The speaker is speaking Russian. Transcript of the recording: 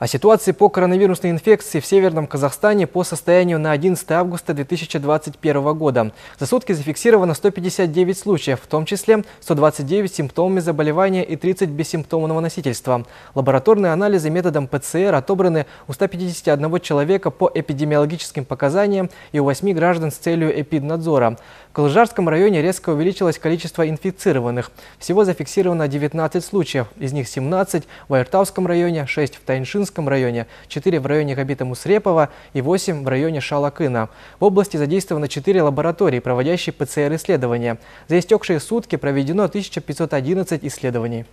О ситуации по коронавирусной инфекции в Северном Казахстане по состоянию на 11 августа 2021 года. За сутки зафиксировано 159 случаев, в том числе 129 симптомами заболевания и 30 бессимптомного носительства. Лабораторные анализы методом ПЦР отобраны у 151 человека по эпидемиологическим показаниям и у 8 граждан с целью эпиднадзора. В Калжарском районе резко увеличилось количество инфицированных. Всего зафиксировано 19 случаев, из них 17 в Айртавском районе, 6 в Тайншинском Минском районе, 4 в районе Габита Мусрепова и 8 в районе Шалакына. В области задействовано 4 лаборатории, проводящие ПЦР-исследования. За истекшие сутки проведено 1511 исследований.